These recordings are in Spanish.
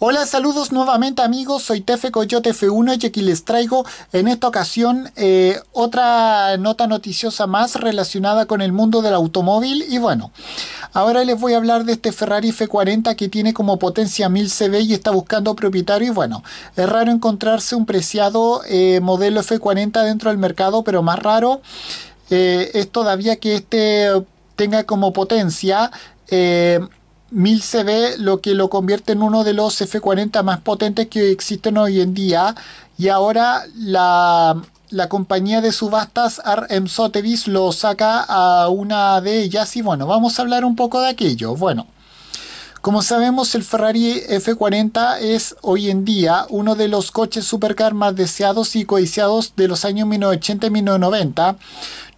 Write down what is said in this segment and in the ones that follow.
Hola, saludos nuevamente amigos, soy Tefe Coyote F1 y aquí les traigo en esta ocasión eh, otra nota noticiosa más relacionada con el mundo del automóvil y bueno, ahora les voy a hablar de este Ferrari F40 que tiene como potencia 1000 CV y está buscando propietario y bueno, es raro encontrarse un preciado eh, modelo F40 dentro del mercado, pero más raro eh, es todavía que este tenga como potencia 1000 CV, lo que lo convierte en uno de los F40 más potentes que existen hoy en día. Y ahora la, compañía de subastas RM Sotheby's lo saca a una de ellas. Y bueno, vamos a hablar un poco de aquello. Bueno. Como sabemos, el Ferrari F40 es hoy en día uno de los coches supercar más deseados y codiciados de los años 1980 y 1990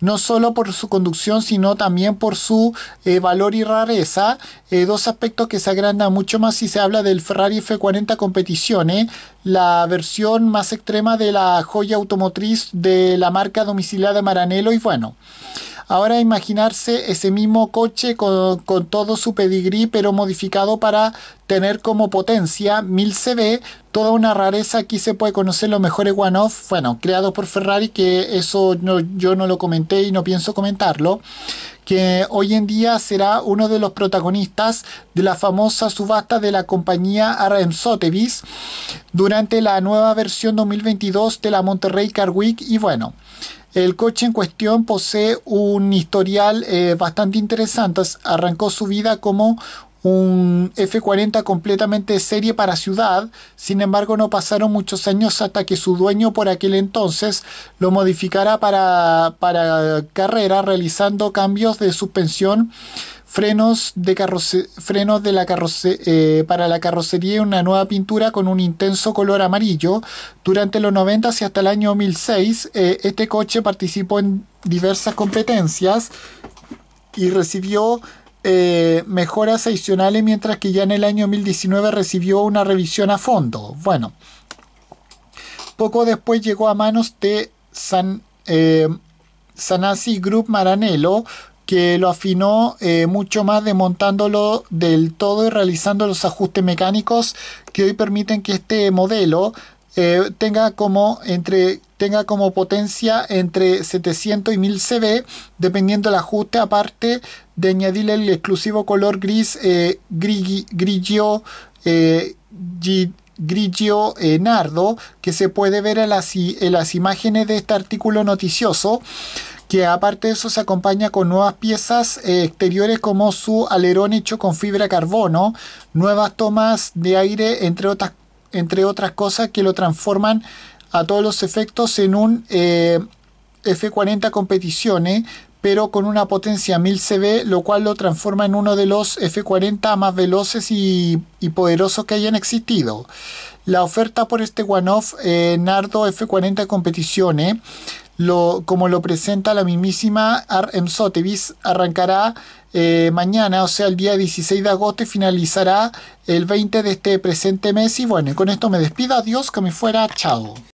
no solo por su conducción, sino también por su eh, valor y rareza. Eh, dos aspectos que se agrandan mucho más si se habla del Ferrari F40 Competiciones, ¿eh? la versión más extrema de la joya automotriz de la marca domiciliada Maranello y bueno. Ahora imaginarse ese mismo coche con, todo su pedigrí, pero modificado para tener como potencia 1000 CV, toda una rareza. Aquí se puede conocer los mejores one-off, bueno, creados por Ferrari, que eso yo no lo comenté y no pienso comentarlo que hoy en día será uno de los protagonistas de la famosa subasta de la compañía RM Sotheby's durante la nueva versión 2022 de la Monterrey Car Week y bueno, el coche en cuestión posee un historial eh, bastante interesante. Arrancó su vida como un F-40 completamente serie para ciudad, sin embargo no pasaron muchos años hasta que su dueño por aquel entonces lo modificara para, para carrera realizando cambios de suspensión frenos de frenos de la carroce eh, para la carrocería y una nueva pintura con un intenso color amarillo. Durante los 90 y hasta el año 2006, eh, este coche participó en diversas competencias y recibió eh, mejoras adicionales, mientras que ya en el año 2019 recibió una revisión a fondo. Bueno, poco después llegó a manos de San, eh, Sanasi Group Maranello, que lo afinó eh, mucho más desmontándolo del todo y realizando los ajustes mecánicos que hoy permiten que este modelo tenga como entre tenga como potencia entre 700 y 1000 CB, dependiendo del ajuste, aparte de añadirle el exclusivo color gris eh, grigio, eh, grigio eh, nardo, que se puede ver en las, imágenes de este artículo noticioso que aparte de eso se acompaña con nuevas piezas eh, exteriores como su alerón hecho con fibra carbono, nuevas tomas de aire, entre otras, entre otras cosas que lo transforman a todos los efectos en un eh, F40 competiciones pero con una potencia 1000 CV, lo cual lo transforma en uno de los F40 más veloces y, poderosos que hayan existido. La oferta por este one-off eh, Nardo F40 competiciones lo, como lo presenta la mismísima RM Sotheby's, arrancará eh, mañana, o sea, el día 16 de agosto, y finalizará el 20 de este presente mes. Y bueno, con esto me despido. Adiós, que me fuera. Chao.